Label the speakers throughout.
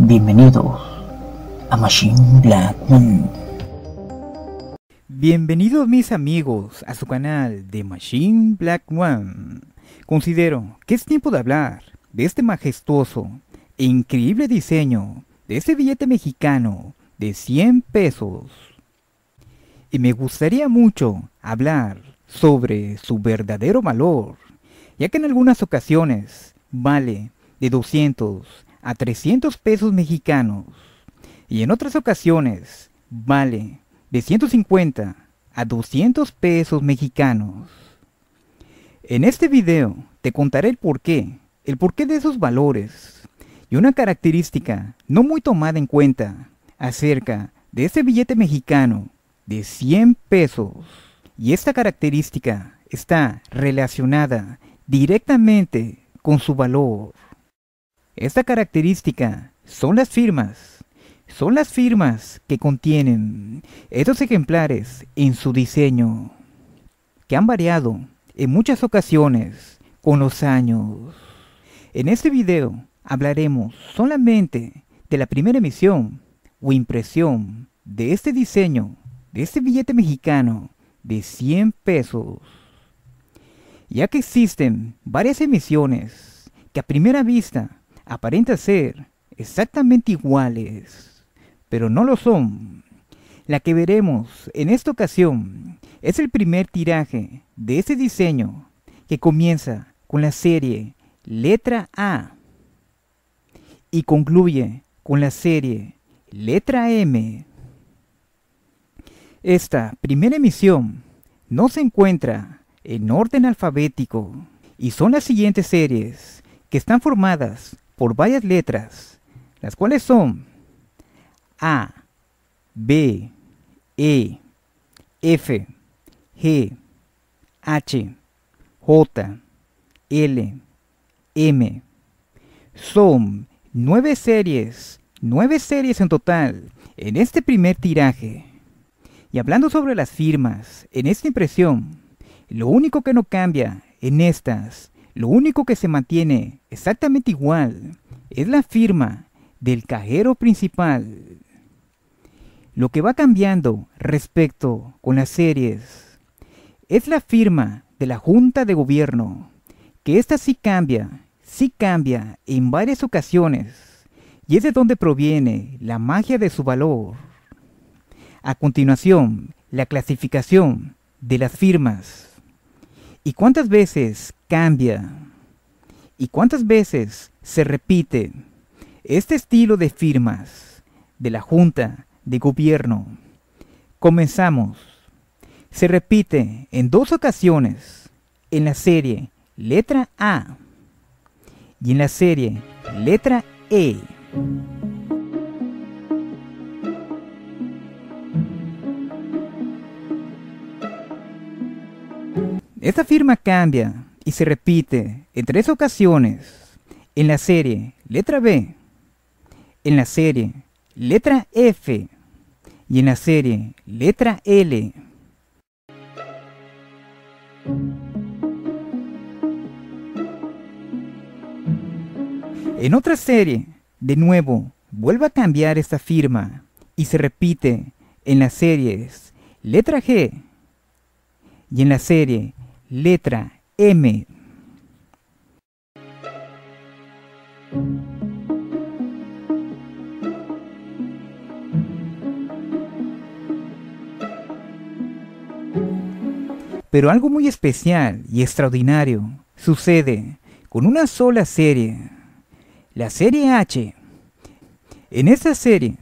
Speaker 1: Bienvenidos a Machine Black One. Bienvenidos mis amigos a su canal de Machine Black One. Considero que es tiempo de hablar de este majestuoso e increíble diseño de este billete mexicano de 100 pesos. Y me gustaría mucho hablar sobre su verdadero valor, ya que en algunas ocasiones vale de 200 a 300 pesos mexicanos y en otras ocasiones vale de 150 a 200 pesos mexicanos. En este video te contaré el porqué, el porqué de esos valores y una característica no muy tomada en cuenta acerca de este billete mexicano de 100 pesos. Y esta característica está relacionada directamente con su valor. Esta característica son las firmas. Son las firmas que contienen estos ejemplares en su diseño, que han variado en muchas ocasiones con los años. En este video hablaremos solamente de la primera emisión o impresión de este diseño, de este billete mexicano de 100 pesos. Ya que existen varias emisiones que a primera vista aparenta ser exactamente iguales, pero no lo son. La que veremos en esta ocasión es el primer tiraje de este diseño que comienza con la serie letra A y concluye con la serie letra M. Esta primera emisión no se encuentra en orden alfabético y son las siguientes series que están formadas por varias letras, las cuales son A, B, E, F, G, H, J, L, M. Son nueve series, nueve series en total, en este primer tiraje. Y hablando sobre las firmas, en esta impresión, lo único que no cambia en estas lo único que se mantiene exactamente igual es la firma del cajero principal. Lo que va cambiando respecto con las series es la firma de la Junta de Gobierno, que esta sí cambia, sí cambia en varias ocasiones, y es de donde proviene la magia de su valor. A continuación, la clasificación de las firmas. ¿Y cuántas veces cambia? ¿Y cuántas veces se repite este estilo de firmas de la Junta de Gobierno? Comenzamos. Se repite en dos ocasiones en la serie letra A y en la serie letra E. Esta firma cambia y se repite en tres ocasiones en la serie letra B, en la serie letra F y en la serie letra L. En otra serie, de nuevo, vuelve a cambiar esta firma y se repite en las series letra G y en la serie letra M. Pero algo muy especial y extraordinario sucede con una sola serie, la serie H. En esta serie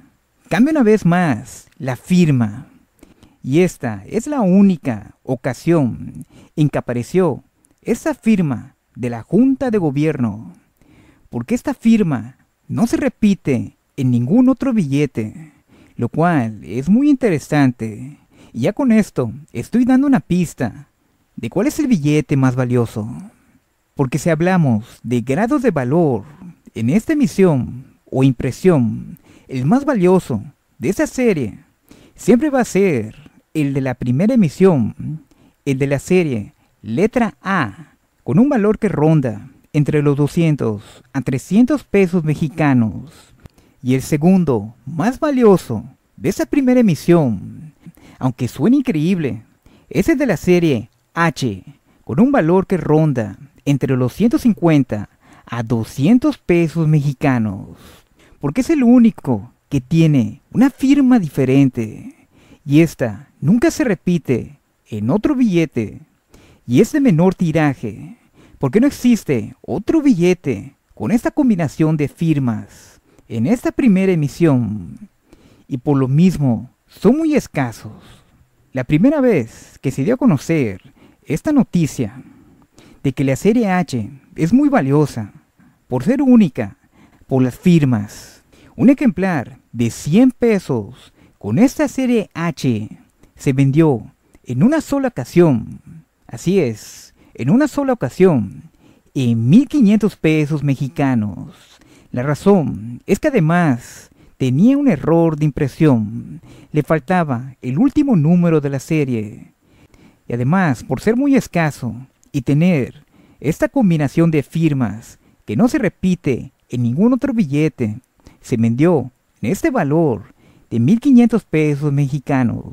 Speaker 1: cambia una vez más la firma y esta es la única ocasión en que apareció esa firma de la Junta de Gobierno, porque esta firma no se repite en ningún otro billete, lo cual es muy interesante. Y ya con esto estoy dando una pista de cuál es el billete más valioso. Porque si hablamos de grados de valor en esta emisión o impresión, el más valioso de esa serie siempre va a ser el de la primera emisión, el de la serie letra A, con un valor que ronda entre los 200 a 300 pesos mexicanos. Y el segundo, más valioso, de esa primera emisión, aunque suene increíble, es el de la serie H, con un valor que ronda entre los 150 a 200 pesos mexicanos, porque es el único que tiene una firma diferente y esta nunca se repite en otro billete y es de menor tiraje, porque no existe otro billete con esta combinación de firmas en esta primera emisión y por lo mismo son muy escasos. La primera vez que se dio a conocer esta noticia de que la serie H es muy valiosa por ser única por las firmas. Un ejemplar de 100 pesos con esta serie H se vendió en una sola ocasión, así es, en una sola ocasión, en 1.500 pesos mexicanos. La razón es que además tenía un error de impresión, le faltaba el último número de la serie. Y además, por ser muy escaso y tener esta combinación de firmas que no se repite en ningún otro billete, se vendió en este valor de 1.500 pesos mexicanos.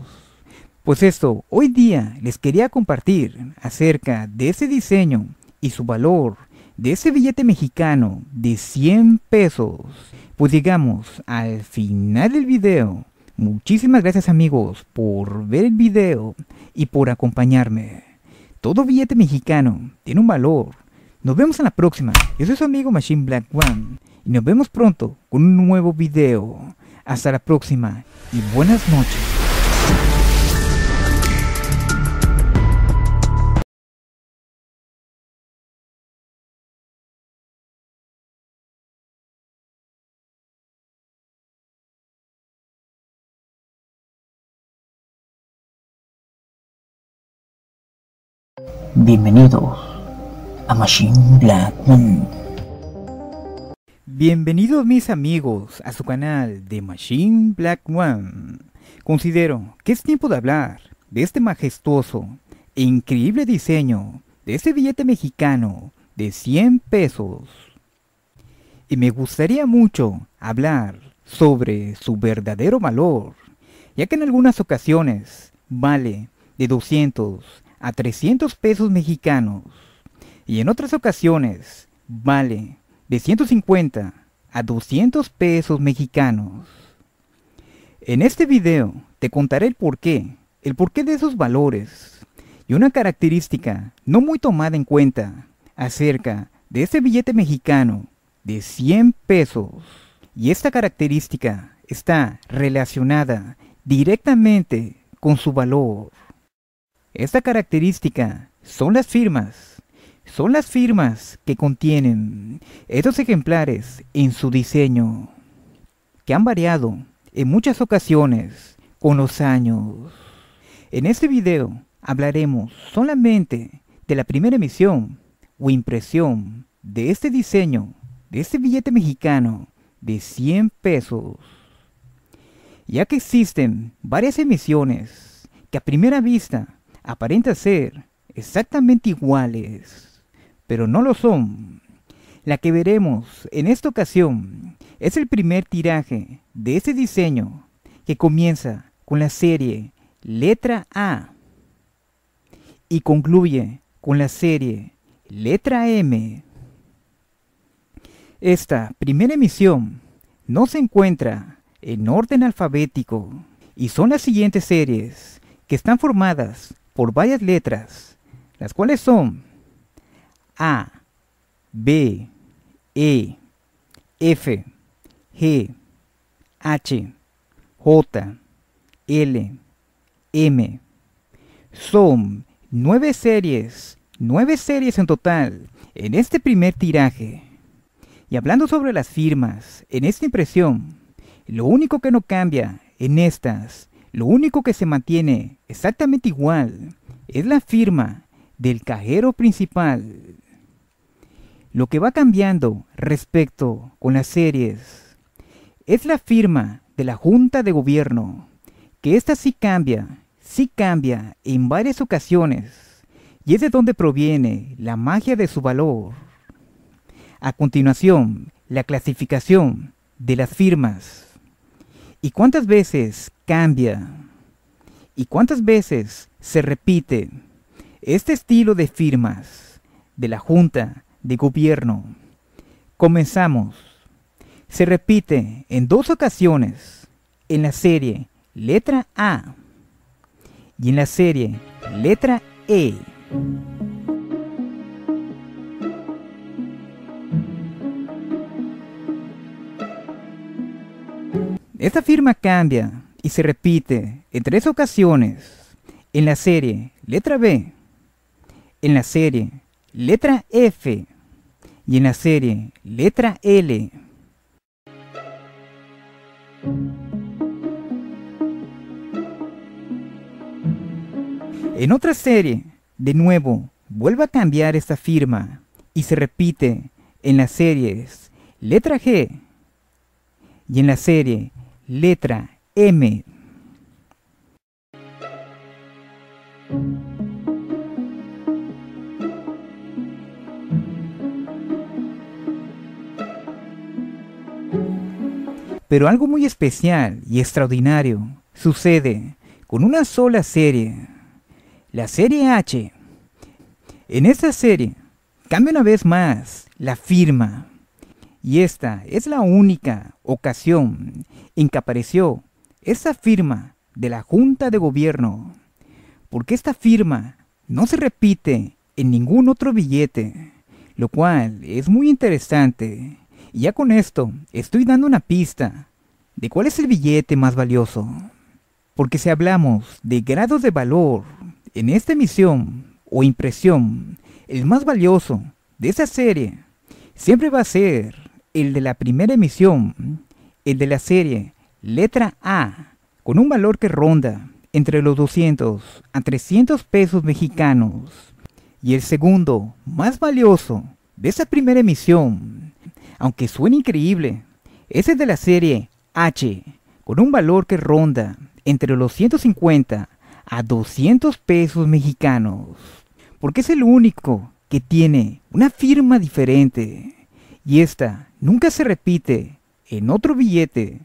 Speaker 1: Pues esto, hoy día les quería compartir acerca de ese diseño y su valor de ese billete mexicano de 100 pesos. Pues llegamos al final del video. Muchísimas gracias amigos por ver el video y por acompañarme. Todo billete mexicano tiene un valor. Nos vemos en la próxima. Yo soy su amigo Machine Black One y nos vemos pronto con un nuevo video. Hasta la próxima y buenas noches. Bienvenidos a Machine Black Bienvenidos mis amigos a su canal de Machine Black One. Considero que es tiempo de hablar de este majestuoso e increíble diseño de este billete mexicano de 100 pesos. Y me gustaría mucho hablar sobre su verdadero valor, ya que en algunas ocasiones vale de 200 a 300 pesos mexicanos y en otras ocasiones vale de 150 a 200 pesos mexicanos. En este video te contaré el porqué, el porqué de esos valores y una característica no muy tomada en cuenta acerca de este billete mexicano de 100 pesos. Y esta característica está relacionada directamente con su valor. Esta característica son las firmas son las firmas que contienen estos ejemplares en su diseño, que han variado en muchas ocasiones con los años. En este video hablaremos solamente de la primera emisión o impresión de este diseño, de este billete mexicano de 100 pesos, ya que existen varias emisiones que a primera vista aparentan ser exactamente iguales pero no lo son. La que veremos en esta ocasión es el primer tiraje de este diseño que comienza con la serie letra A y concluye con la serie letra M. Esta primera emisión no se encuentra en orden alfabético y son las siguientes series que están formadas por varias letras, las cuales son a, B, E, F, G, H, J, L, M. Son nueve series, nueve series en total, en este primer tiraje. Y hablando sobre las firmas, en esta impresión, lo único que no cambia en estas, lo único que se mantiene exactamente igual, es la firma del cajero principal. Lo que va cambiando respecto con las series es la firma de la Junta de Gobierno, que esta sí cambia, sí cambia en varias ocasiones, y es de donde proviene la magia de su valor. A continuación, la clasificación de las firmas. ¿Y cuántas veces cambia? ¿Y cuántas veces se repite este estilo de firmas de la Junta de gobierno. Comenzamos. Se repite en dos ocasiones en la serie letra A y en la serie letra E. Esta firma cambia y se repite en tres ocasiones en la serie letra B, en la serie letra F y en la serie Letra L. En otra serie, de nuevo, vuelve a cambiar esta firma y se repite en las series Letra G y en la serie Letra M. Pero algo muy especial y extraordinario sucede con una sola serie, la serie H. En esta serie cambia una vez más la firma. Y esta es la única ocasión en que apareció esa firma de la Junta de Gobierno. Porque esta firma no se repite en ningún otro billete, lo cual es muy interesante ya con esto, estoy dando una pista de cuál es el billete más valioso. Porque si hablamos de grados de valor en esta emisión o impresión, el más valioso de esa serie siempre va a ser el de la primera emisión, el de la serie letra A, con un valor que ronda entre los 200 a 300 pesos mexicanos. Y el segundo más valioso de esa primera emisión aunque suene increíble, es de la serie H, con un valor que ronda entre los 150 a 200 pesos mexicanos, porque es el único que tiene una firma diferente, y esta nunca se repite en otro billete,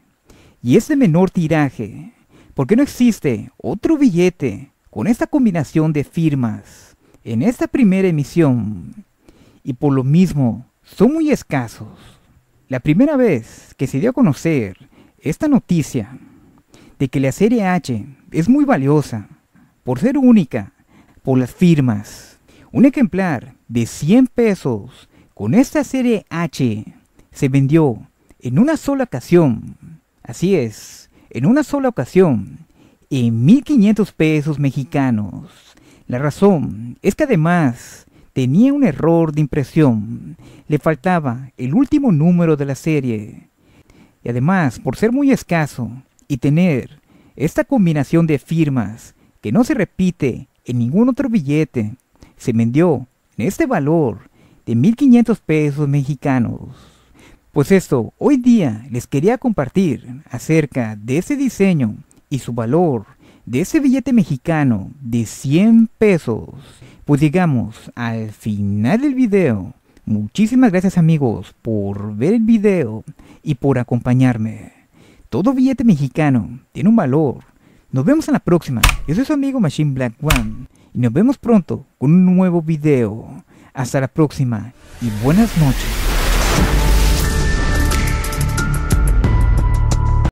Speaker 1: y es de menor tiraje, porque no existe otro billete con esta combinación de firmas en esta primera emisión, y por lo mismo son muy escasos. La primera vez que se dio a conocer esta noticia de que la serie H es muy valiosa por ser única, por las firmas. Un ejemplar de 100 pesos con esta serie H se vendió en una sola ocasión. Así es, en una sola ocasión, en 1.500 pesos mexicanos. La razón es que además tenía un error de impresión. Le faltaba el último número de la serie. Y además, por ser muy escaso y tener esta combinación de firmas que no se repite en ningún otro billete, se vendió en este valor de 1.500 pesos mexicanos. Pues esto, hoy día les quería compartir acerca de ese diseño y su valor de ese billete mexicano de 100 pesos pues llegamos al final del video. Muchísimas gracias amigos por ver el video y por acompañarme. Todo billete mexicano tiene un valor. Nos vemos en la próxima. Yo soy su amigo Machine Black One. Y nos vemos pronto con un nuevo video. Hasta la próxima y buenas noches.